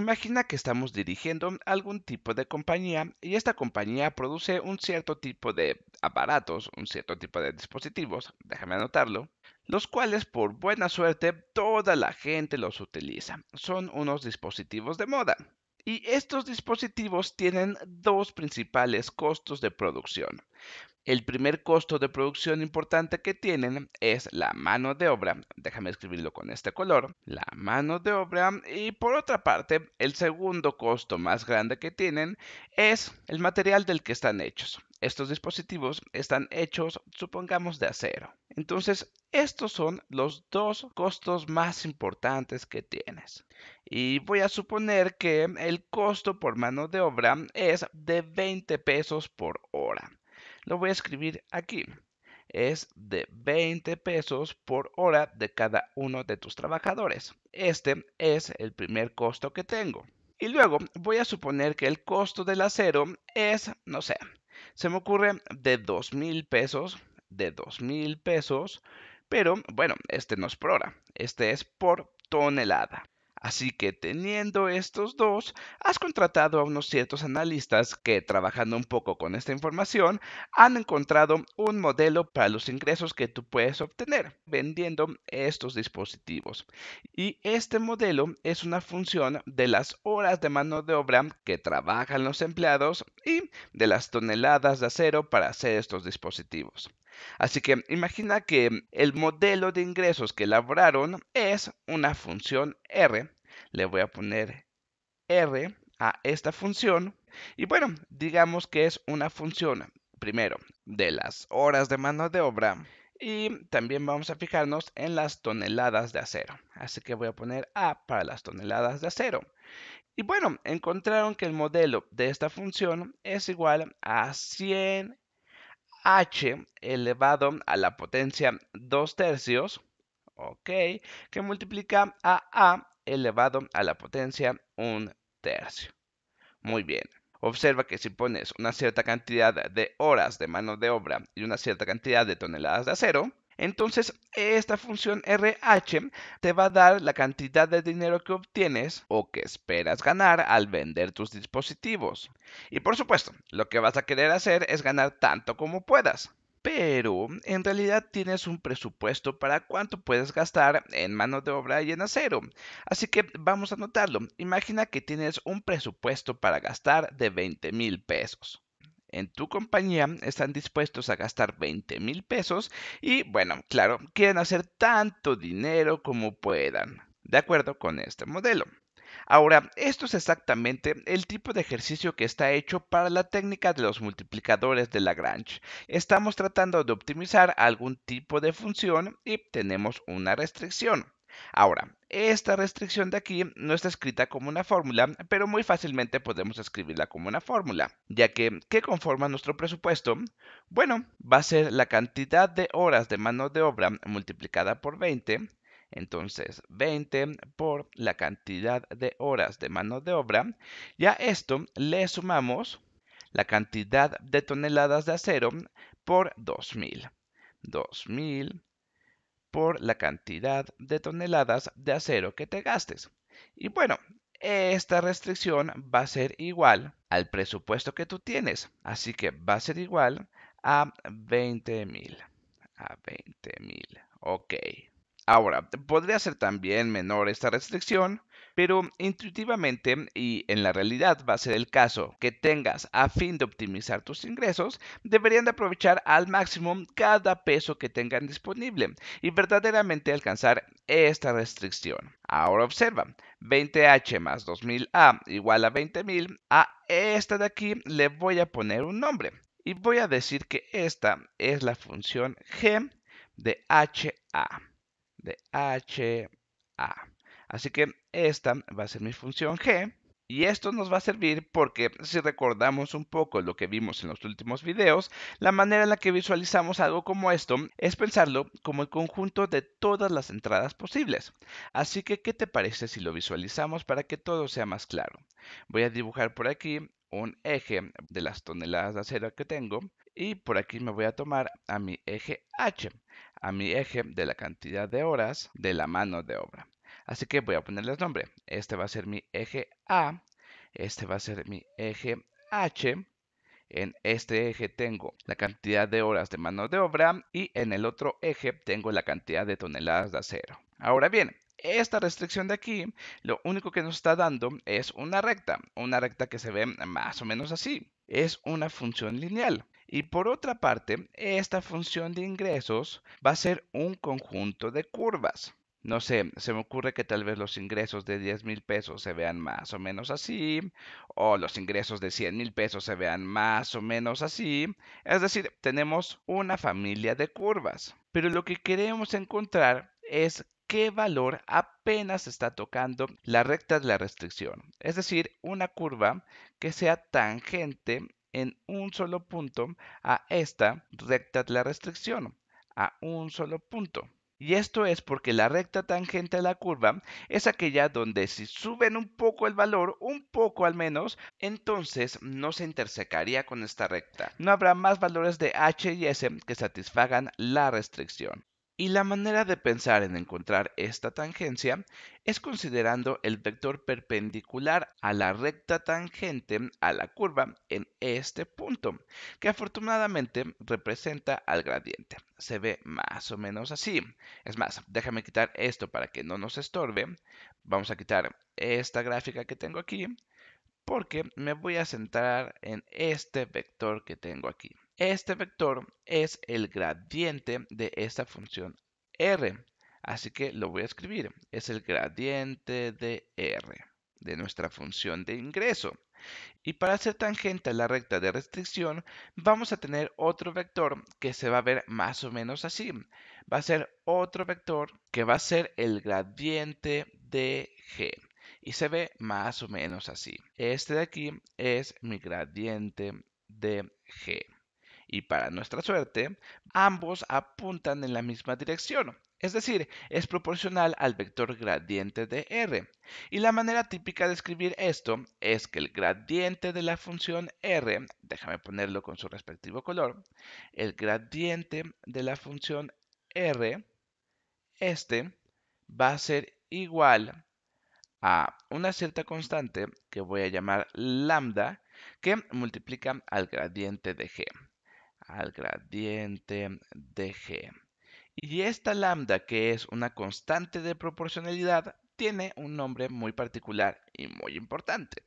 Imagina que estamos dirigiendo algún tipo de compañía y esta compañía produce un cierto tipo de aparatos, un cierto tipo de dispositivos, déjame anotarlo, los cuales por buena suerte toda la gente los utiliza. Son unos dispositivos de moda. Y estos dispositivos tienen dos principales costos de producción. El primer costo de producción importante que tienen es la mano de obra. Déjame escribirlo con este color. La mano de obra. Y por otra parte, el segundo costo más grande que tienen es el material del que están hechos. Estos dispositivos están hechos, supongamos, de acero. Entonces, estos son los dos costos más importantes que tienes. Y voy a suponer que el costo por mano de obra es de 20 pesos por hora lo voy a escribir aquí. Es de 20 pesos por hora de cada uno de tus trabajadores. Este es el primer costo que tengo. Y luego voy a suponer que el costo del acero es, no sé, se me ocurre de 2,000 mil pesos, de 2,000 mil pesos, pero bueno, este no es por hora, este es por tonelada. Así que teniendo estos dos, has contratado a unos ciertos analistas que trabajando un poco con esta información han encontrado un modelo para los ingresos que tú puedes obtener vendiendo estos dispositivos. Y este modelo es una función de las horas de mano de obra que trabajan los empleados y de las toneladas de acero para hacer estos dispositivos. Así que imagina que el modelo de ingresos que elaboraron es una función R le voy a poner R a esta función. Y bueno, digamos que es una función, primero, de las horas de mano de obra. Y también vamos a fijarnos en las toneladas de acero. Así que voy a poner A para las toneladas de acero. Y bueno, encontraron que el modelo de esta función es igual a 100 h elevado a la potencia 2 tercios, ok, que multiplica a a elevado a la potencia un tercio. Muy bien. Observa que si pones una cierta cantidad de horas de mano de obra y una cierta cantidad de toneladas de acero, entonces esta función RH te va a dar la cantidad de dinero que obtienes o que esperas ganar al vender tus dispositivos. Y por supuesto, lo que vas a querer hacer es ganar tanto como puedas pero en realidad tienes un presupuesto para cuánto puedes gastar en mano de obra y en acero. Así que vamos a anotarlo. Imagina que tienes un presupuesto para gastar de 20 mil pesos en tu compañía están dispuestos a gastar 20 mil pesos y bueno, claro, quieren hacer tanto dinero como puedan, de acuerdo con este modelo. Ahora, esto es exactamente el tipo de ejercicio que está hecho para la técnica de los multiplicadores de Lagrange. Estamos tratando de optimizar algún tipo de función y tenemos una restricción. Ahora, esta restricción de aquí no está escrita como una fórmula, pero muy fácilmente podemos escribirla como una fórmula, ya que, ¿qué conforma nuestro presupuesto? Bueno, va a ser la cantidad de horas de mano de obra multiplicada por 20 entonces, 20 por la cantidad de horas de mano de obra. Y a esto le sumamos la cantidad de toneladas de acero por 2000. 2000 por la cantidad de toneladas de acero que te gastes. Y bueno, esta restricción va a ser igual al presupuesto que tú tienes. Así que va a ser igual a 20.000. A 20.000. Ok. Ahora, podría ser también menor esta restricción, pero intuitivamente y en la realidad va a ser el caso que tengas a fin de optimizar tus ingresos, deberían de aprovechar al máximo cada peso que tengan disponible y verdaderamente alcanzar esta restricción. Ahora observa, 20H más 2000A igual a 20.000, a esta de aquí le voy a poner un nombre y voy a decir que esta es la función g de a de h, a. Así que esta va a ser mi función g. Y esto nos va a servir porque si recordamos un poco lo que vimos en los últimos videos, la manera en la que visualizamos algo como esto es pensarlo como el conjunto de todas las entradas posibles. Así que, ¿qué te parece si lo visualizamos para que todo sea más claro? Voy a dibujar por aquí un eje de las toneladas de acero que tengo y por aquí me voy a tomar a mi eje H a mi eje de la cantidad de horas de la mano de obra. Así que voy a ponerles nombre. Este va a ser mi eje A, este va a ser mi eje H. En este eje tengo la cantidad de horas de mano de obra y en el otro eje tengo la cantidad de toneladas de acero. Ahora bien, esta restricción de aquí lo único que nos está dando es una recta, una recta que se ve más o menos así. Es una función lineal. Y por otra parte, esta función de ingresos va a ser un conjunto de curvas. No sé, se me ocurre que tal vez los ingresos de 10 mil pesos se vean más o menos así, o los ingresos de 100 mil pesos se vean más o menos así. Es decir, tenemos una familia de curvas. Pero lo que queremos encontrar es qué valor apenas está tocando la recta de la restricción, es decir, una curva que sea tangente en un solo punto a esta recta de la restricción, a un solo punto. Y esto es porque la recta tangente a la curva es aquella donde si suben un poco el valor, un poco al menos, entonces no se intersecaría con esta recta. No habrá más valores de h y s que satisfagan la restricción. Y la manera de pensar en encontrar esta tangencia es considerando el vector perpendicular a la recta tangente a la curva en este punto, que afortunadamente representa al gradiente. Se ve más o menos así. Es más, déjame quitar esto para que no nos estorbe. Vamos a quitar esta gráfica que tengo aquí porque me voy a centrar en este vector que tengo aquí. Este vector es el gradiente de esta función r. Así que lo voy a escribir. Es el gradiente de r de nuestra función de ingreso. Y para hacer tangente a la recta de restricción, vamos a tener otro vector que se va a ver más o menos así. Va a ser otro vector que va a ser el gradiente de g. Y se ve más o menos así. Este de aquí es mi gradiente de g y para nuestra suerte, ambos apuntan en la misma dirección, es decir, es proporcional al vector gradiente de r. Y la manera típica de escribir esto es que el gradiente de la función r, déjame ponerlo con su respectivo color, el gradiente de la función r, este va a ser igual a una cierta constante que voy a llamar lambda, que multiplica al gradiente de g al gradiente de g. Y esta lambda, que es una constante de proporcionalidad, tiene un nombre muy particular y muy importante.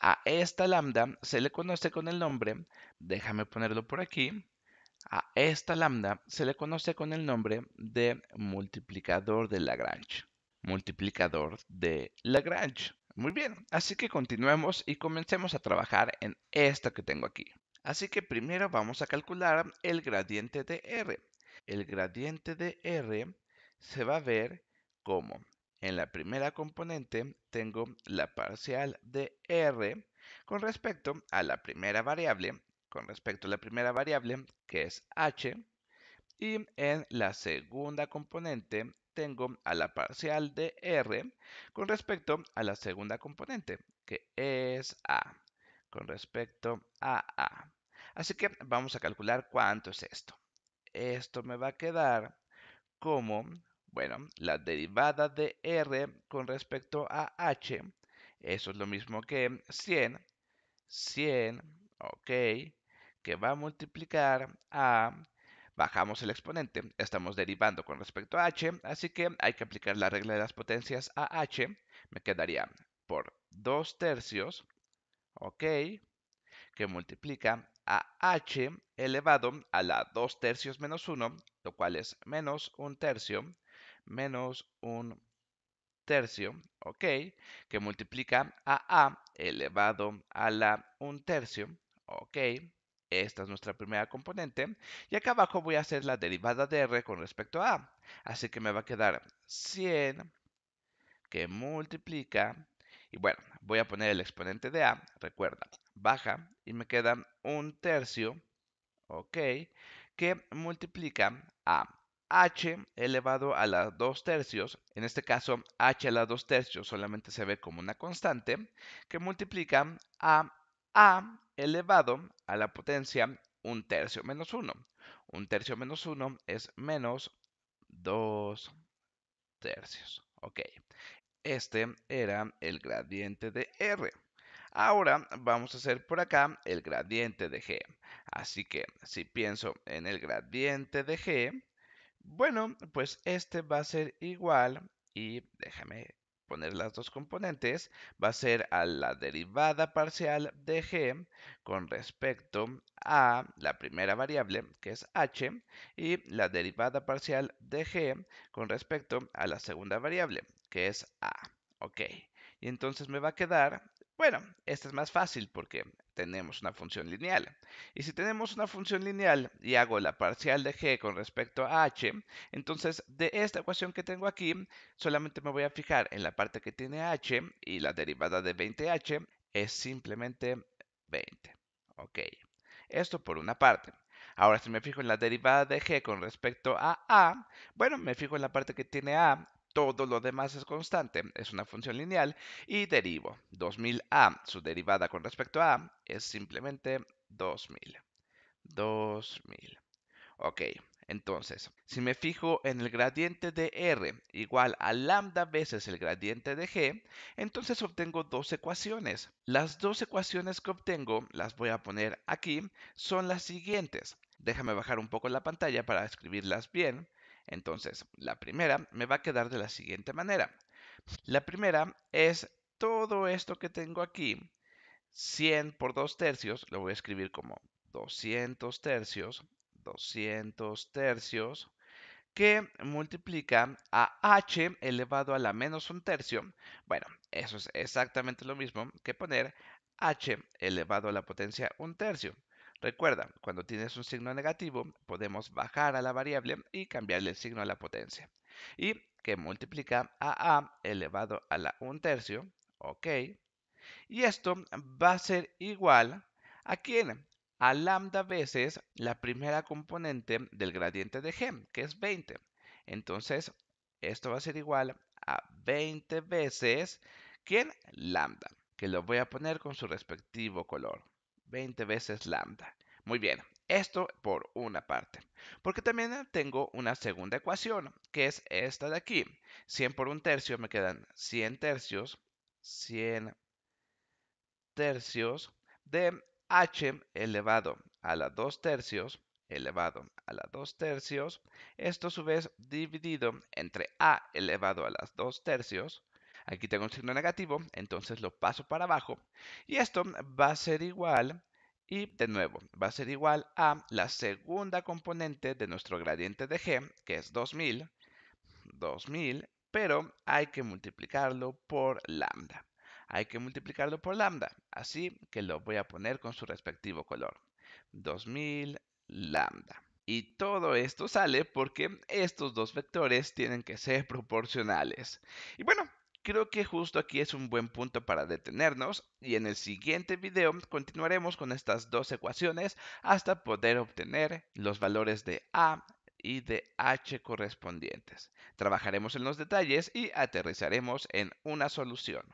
A esta lambda se le conoce con el nombre, déjame ponerlo por aquí, a esta lambda se le conoce con el nombre de multiplicador de Lagrange. Multiplicador de Lagrange. Muy bien, así que continuemos y comencemos a trabajar en esta que tengo aquí. Así que primero vamos a calcular el gradiente de R. El gradiente de R se va a ver como en la primera componente tengo la parcial de R con respecto a la primera variable, con respecto a la primera variable que es h, y en la segunda componente tengo a la parcial de r con respecto a la segunda componente que es a, con respecto a a. Así que vamos a calcular cuánto es esto. Esto me va a quedar como, bueno, la derivada de R con respecto a H. Eso es lo mismo que 100. 100, ok, que va a multiplicar a bajamos el exponente, estamos derivando con respecto a h, así que hay que aplicar la regla de las potencias a h, me quedaría por 2 tercios, ok, que multiplica a h elevado a la 2 tercios menos 1, lo cual es menos 1 tercio, menos 1 tercio, ¿ok? Que multiplica a a elevado a la 1 tercio, ¿ok? Esta es nuestra primera componente. Y acá abajo voy a hacer la derivada de r con respecto a a. Así que me va a quedar 100 que multiplica. Y bueno, voy a poner el exponente de a. Recuerda, baja y me queda un tercio, ¿ok? Que multiplica a h elevado a las 2 tercios, en este caso h a las 2 tercios solamente se ve como una constante, que multiplica a a elevado a la potencia 1 tercio menos 1. 1 tercio menos 1 es menos 2 tercios. Ok, este era el gradiente de r. Ahora vamos a hacer por acá el gradiente de g. Así que si pienso en el gradiente de g, bueno, pues este va a ser igual y déjame poner las dos componentes, va a ser a la derivada parcial de g con respecto a la primera variable, que es h, y la derivada parcial de g con respecto a la segunda variable, que es a. Ok, y entonces me va a quedar bueno, esta es más fácil porque tenemos una función lineal. Y si tenemos una función lineal y hago la parcial de g con respecto a h, entonces de esta ecuación que tengo aquí, solamente me voy a fijar en la parte que tiene h y la derivada de 20h es simplemente 20. Ok, esto por una parte. Ahora, si me fijo en la derivada de g con respecto a a, bueno, me fijo en la parte que tiene a todo lo demás es constante, es una función lineal y derivo. 2000a, su derivada con respecto a a es simplemente 2000. 2000. Ok, entonces, si me fijo en el gradiente de R igual a lambda veces el gradiente de G, entonces obtengo dos ecuaciones. Las dos ecuaciones que obtengo, las voy a poner aquí, son las siguientes. Déjame bajar un poco la pantalla para escribirlas bien. Entonces, la primera me va a quedar de la siguiente manera. La primera es todo esto que tengo aquí, 100 por 2 tercios, lo voy a escribir como 200 tercios, 200 tercios, que multiplica a h elevado a la menos un tercio. Bueno, eso es exactamente lo mismo que poner h elevado a la potencia 1 tercio. Recuerda, cuando tienes un signo negativo, podemos bajar a la variable y cambiarle el signo a la potencia. Y que multiplica a a elevado a la 1 tercio, ok. Y esto va a ser igual a quién? A lambda veces la primera componente del gradiente de g, que es 20. Entonces, esto va a ser igual a 20 veces, ¿quién? Lambda, que lo voy a poner con su respectivo color. 20 veces lambda. Muy bien, esto por una parte. Porque también tengo una segunda ecuación, que es esta de aquí. 100 por un tercio me quedan 100 tercios, 100 tercios de h elevado a la 2 tercios elevado a la 2 tercios, esto a su vez dividido entre a elevado a las 2 tercios Aquí tengo un signo negativo, entonces lo paso para abajo. Y esto va a ser igual, y de nuevo, va a ser igual a la segunda componente de nuestro gradiente de g, que es 2000, 2000, pero hay que multiplicarlo por lambda. Hay que multiplicarlo por lambda, así que lo voy a poner con su respectivo color. 2000 lambda. Y todo esto sale porque estos dos vectores tienen que ser proporcionales. Y bueno, Creo que justo aquí es un buen punto para detenernos y en el siguiente video continuaremos con estas dos ecuaciones hasta poder obtener los valores de A y de H correspondientes. Trabajaremos en los detalles y aterrizaremos en una solución.